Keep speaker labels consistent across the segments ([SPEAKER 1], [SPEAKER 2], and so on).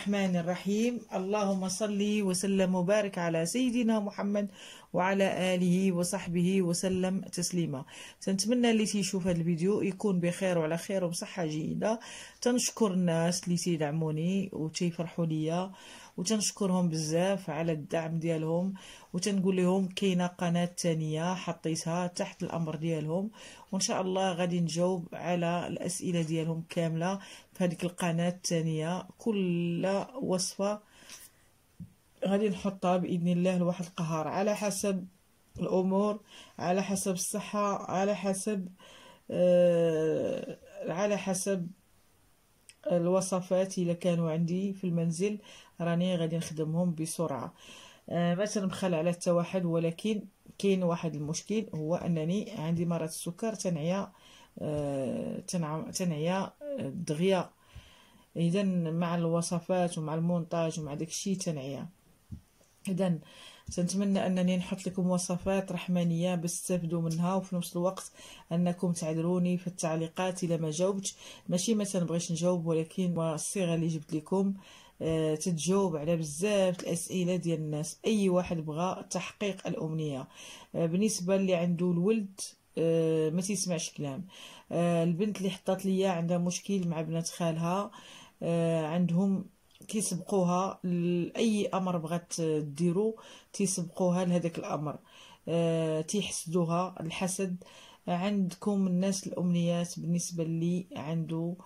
[SPEAKER 1] الرحمن الرحيم اللهم صل وسلم وبارك على سيدنا محمد وعلى آله وصحبه وسلم تسليما تنتمنى اللي تيشوف هذا الفيديو يكون بخير وعلى خير وبصحة جيدة تنشكر الناس اللي تيدعموني وتيفرحوا ليا وتنشكرهم بزاف على الدعم ديالهم وتنقول لهم كاينه قناه تانية حطيتها تحت الامر ديالهم وان شاء الله غادي نجاوب على الاسئله ديالهم كامله في هذيك القناه التانية كل وصفه غادي نحطها باذن الله لواحد القهار على حسب الامور على حسب الصحه على حسب آه على حسب الوصفات اللي كانوا عندي في المنزل راني غادي نخدمهم بسرعه ما آه، تنبخل على حتى واحد ولكن كاين واحد المشكل هو انني عندي مرض السكر تنعيا آه، تنعيا دغيا اذا مع الوصفات ومع المونتاج ومع داكشي تنعيا اذا تنتمنى انني نحط لكم وصفات رحمانيه باش منها وفي نفس الوقت انكم تعذروني في التعليقات الا ما جاوبت ماشي ما تنبغيش نجاوب ولكن الصيغه اللي جبت لكم آه، تتجاوب على بزاف الاسئله ديال الناس اي واحد بغى تحقيق الامنيه آه، بالنسبه اللي عنده الولد آه، ما تسمعش كلام البنت اللي حطات ليا عندها مشكل مع بنات خالها عندهم كيسبقوها لاي امر بغات ديرو تيسبقوها لهذاك الامر تيحسدوها الحسد عندكم الناس الامنيات بالنسبه اللي عنده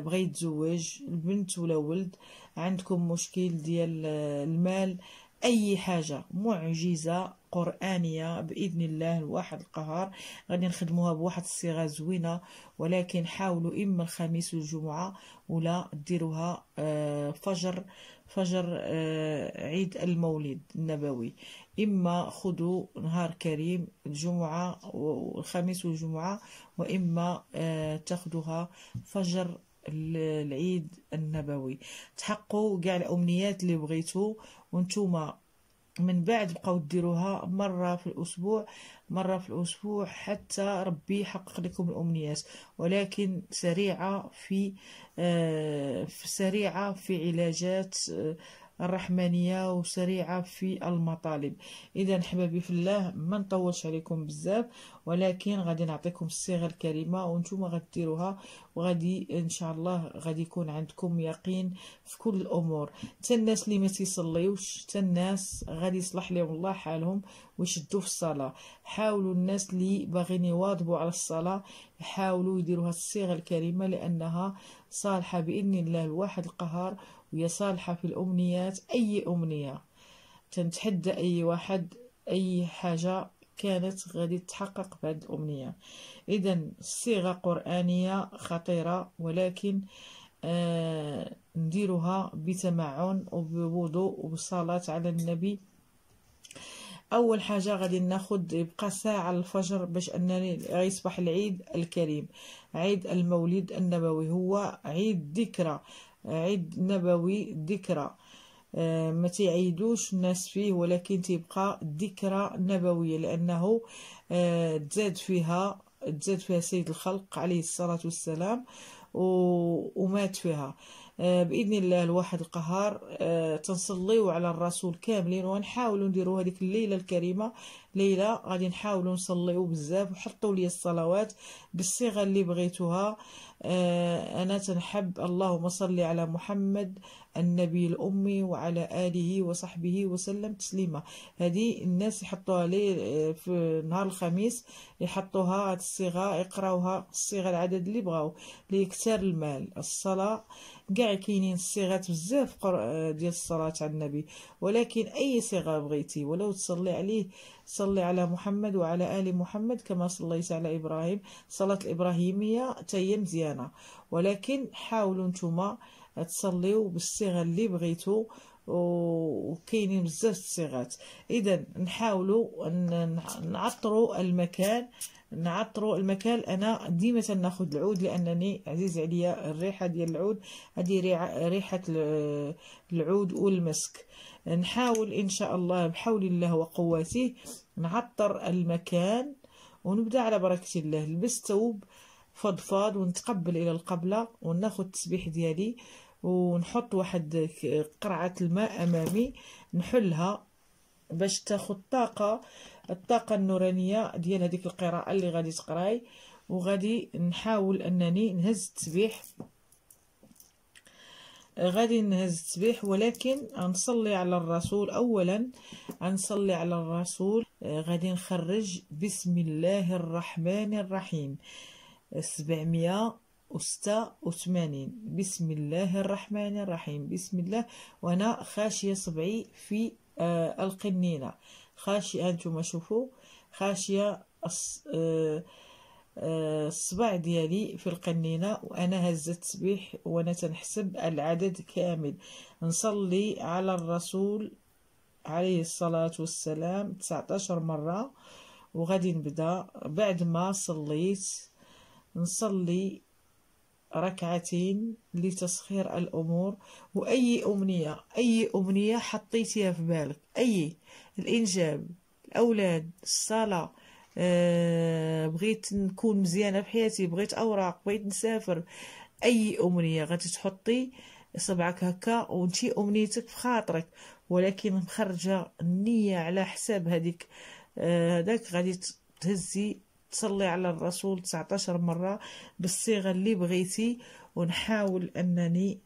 [SPEAKER 1] بغى يتزوج البنت ولا ولد عندكم مشكل ديال المال اي حاجه معجزه قرانيه باذن الله الواحد القهار غادي نخدموها بواحد الصيغه زوينه ولكن حاولوا اما الخميس والجمعه ولا ديروها آه، فجر فجر آه، عيد المولد النبوي اما خدوا نهار كريم الجمعه والخميس والجمعه واما آه، تاخدوها فجر العيد النبوي تحققوا كاع الامنيات اللي بغيتو وانتوما من بعد بقاو ديروها مرة في الأسبوع مرة في الأسبوع حتى ربي يحقق لكم الأمنيات ولكن سريعة في, آه سريعة في علاجات آه، الرحمنية وسريعة في المطالب إذا حبابي في الله ما نطولش عليكم بزاف ولكن غادي نعطيكم الصيغة الكريمة وانتم غديروها وغادي إن شاء الله غادي يكون عندكم يقين في كل الأمور تا الناس اللي ما تيصليوش تا الناس غادي يصلح لهم الله حالهم ويشدوا في الصلاه حاولوا الناس اللي باغين يواظبوا على الصلاه يحاولوا يديروا هذه الصيغه الكريمه لانها صالحه باذن الله الواحد القهار وهي صالحه في الامنيات اي امنيه تنتحدى اي واحد اي حاجه كانت غادي تتحقق بعد الامنيه اذا صيغه قرانيه خطيره ولكن آه نديرها بتمعن وبوضوء وبصلاه على النبي اول حاجه غادي ناخد يبقى ساعه الفجر باش انني يصبح العيد الكريم عيد المولد النبوي هو عيد ذكرى عيد نبوي ذكرى آه، ما تعيدوش الناس فيه ولكن تبقى ذكرى نبويه لانه آه، تزاد فيها تزاد فيها سيد الخلق عليه الصلاه والسلام ومات فيها آه، باذن الله الواحد القهار آه، تنصليو على الرسول كاملين ونحاولوا نديروا هذيك الليله الكريمه ليله غادي نحاولوا نصليو بزاف وحطوا لي الصلوات بالصيغه اللي بغيتوها آه، انا تنحب اللهم صل على محمد النبي الأمي وعلى آله وصحبه وسلم تسليما هذه الناس يحطوها لي آه، في نهار الخميس يحطوها الصيغة يقراوها الصيغة العدد اللي بغاو ليكثر المال الصلاة كاع كاينين الصيغات بزاف آه، ديال الصلاة على النبي ولكن أي صيغة بغيتي ولو تصلي عليه صلي على محمد وعلى آل محمد كما صليت على إبراهيم صلاة الإبراهيمية تيم مزيانة ولكن حاولوا نتوما تصليو بالصيغه اللي بغيتو وكاينين بزاف الصيغات اذا نحاولوا نعطروا المكان نعطروا المكان انا ديما تناخذ العود لانني عزيز عليا الريحه ديال العود هذه ريحه العود والمسك نحاول ان شاء الله بحول الله وقواته نعطر المكان ونبدا على بركه الله لبس ثوب فضفاض ونتقبل الى القبله وناخذ التسبيح ديالي ونحط واحد قرعة الماء أمامي نحلها باش تاخد طاقة الطاقة النورانية ديال هذيك القراءة اللي غادي تقراي وغادي نحاول أنني نهز التسبيح غادي نهز التسبيح ولكن نصلي على الرسول اولا نصلي على الرسول غادي نخرج بسم الله الرحمن الرحيم 700 أستا وثمانين بسم الله الرحمن الرحيم بسم الله وأنا خاشية صبعي في آه القنينة خاشية أنتم شوفوا خاشية آه، آه، الصبع ديالي في القنينة وأنا هزة تسبيح وأنا تنحسب العدد كامل نصلي على الرسول عليه الصلاة والسلام 19 مرة وغادي نبدا بعد ما صليت نصلي ركعتين لتسخير الأمور وأي أمنية أي أمنية حطيتيها في بالك أي الإنجاب الأولاد الصلاة أه بغيت نكون مزيانة في حياتي بغيت أوراق بغيت نسافر أي أمنية غادي تحطي صبعك هكا وانتي أمنيتك في خاطرك ولكن مخرجة النية على حساب هذيك آه، هذاك أه غادي تهزي تصلي على الرسول 19 مرة بالصيغة اللي بغيتي ونحاول أنني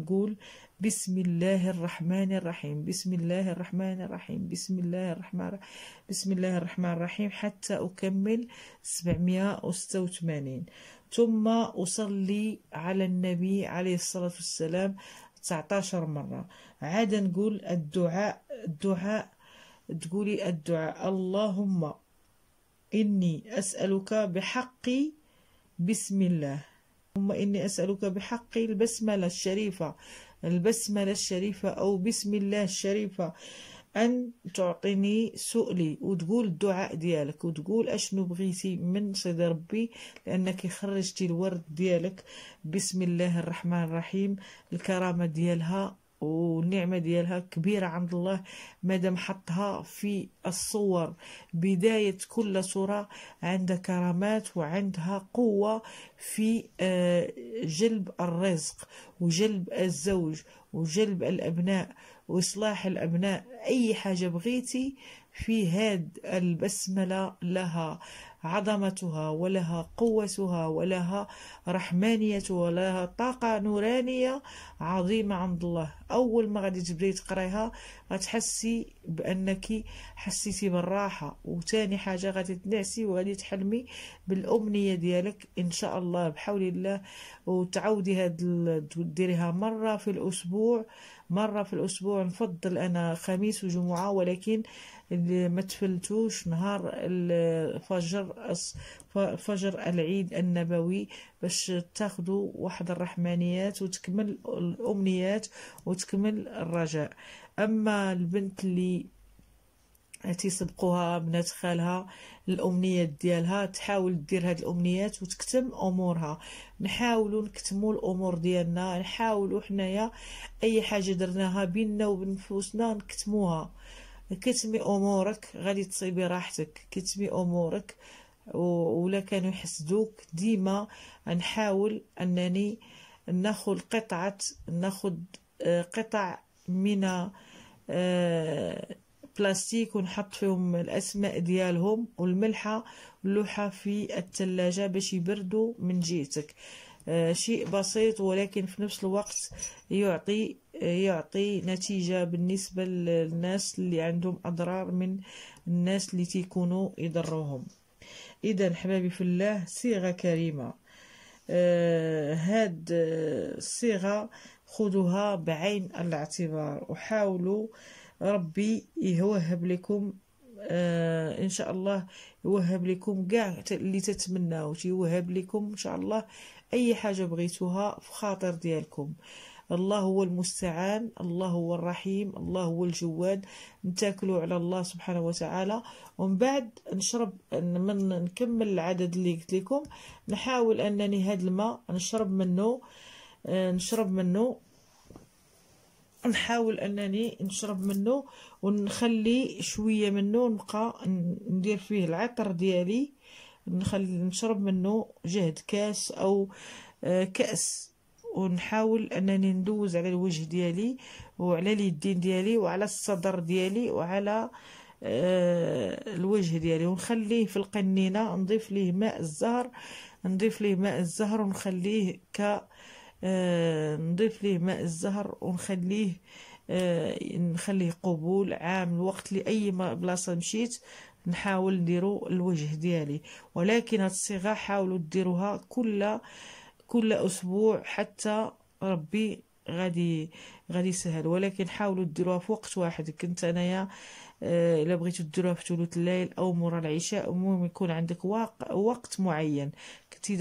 [SPEAKER 1] نقول بسم الله الرحمن الرحيم بسم الله الرحمن الرحيم بسم الله الرحمن الرحيم بسم الله الرحمن الرحيم حتى أكمل 786 ثم أصلي على النبي عليه الصلاة والسلام 19 مرة عاد نقول الدعاء الدعاء تقولي الدعاء اللهم إني أسألك بحق بسم الله ثم إني أسألك بحق البسملة الشريفة البسملة الشريفة أو بسم الله الشريفة أن تعطيني سؤلي وتقول الدعاء ديالك وتقول أشنو بغيتي من صدى ربي لأنك خرجتي الورد ديالك بسم الله الرحمن الرحيم الكرامة ديالها والنعمة ديالها كبيرة عند الله مادام حطها في الصور بداية كل صورة عندها كرامات وعندها قوة في آه، جلب الرزق وجلب الزوج وجلب الأبناء وإصلاح الأبناء أي حاجة بغيتي في هاد البسملة لها عظمتها ولها قوتها ولها رحمانية ولها طاقة نورانية عظيمة عند الله أول ما غادي تبداي تقرأيها غتحسي بأنك حسيتي بالراحة وتاني حاجة غادي تنعسي وغادي تحلمي بالأمنية ديالك إن شاء الله بحول الله وتعاودي هاد ديريها مرة في الأسبوع مرة في الأسبوع نفضل أنا خميس وجمعة ولكن ما تفلتوش نهار الفجر فجر العيد النبوي باش تاخدوا واحد الرحمانيات وتكمل الأمنيات وتكمل الرجاء أما البنت اللي تيسبقوها بنات خالها الامنيات ديالها تحاول دير هاد الامنيات وتكتم امورها نحاولوا نكتموا الامور ديالنا نحاولوا حنايا اي حاجه درناها بيننا وبنفوسنا نكتموها كتمي امورك غادي تصيبي راحتك كتمي امورك ولا كانوا يحسدوك ديما نحاول انني ناخذ قطعه ناخذ آه، قطع من آه، بلاستيك ونحط فيهم الاسماء ديالهم والملحه واللوحه في الثلاجه باش يبردوا من جهتك آه، شيء بسيط ولكن في نفس الوقت يعطي آه، يعطي نتيجة بالنسبة للناس اللي عندهم أضرار من الناس اللي تيكونوا يضروهم إذا حبابي في الله صيغة كريمة آه هاد الصيغة آه، خذوها بعين الاعتبار وحاولوا آه ربي يوهب لكم آه ان شاء الله يوهب لكم كاع اللي تتمناو يوهب لكم ان شاء الله اي حاجه بغيتوها في خاطر ديالكم الله هو المستعان الله هو الرحيم الله هو الجواد نتاكلوا على الله سبحانه وتعالى ومن بعد نشرب من نكمل العدد اللي قلت لكم نحاول انني هاد الماء نشرب منه آه، نشرب منه نحاول انني نشرب منه ونخلي شويه منه نبقى ندير فيه العطر ديالي نخلي نشرب منه جهد كاس او آه، كاس ونحاول انني ندوز على الوجه ديالي وعلى اليدين ديالي وعلى الصدر ديالي وعلى آه، الوجه ديالي ونخليه في القنينه نضيف ليه ماء الزهر نضيف ليه ماء الزهر ونخليه ك آه، نضيف ليه ماء الزهر ونخليه آه، نخليه قبول عام الوقت لأي بلاصة مشيت نحاول نديرو الوجه ديالي ولكن هاد الصيغة حاولوا ديروها كل كل أسبوع حتى ربي غادي غادي يسهل ولكن حاولوا ديروها في وقت واحد كنت انايا آه، الا بغيتو ديروها في ثلث الليل او مورا العشاء المهم يكون عندك وقت معين كنتي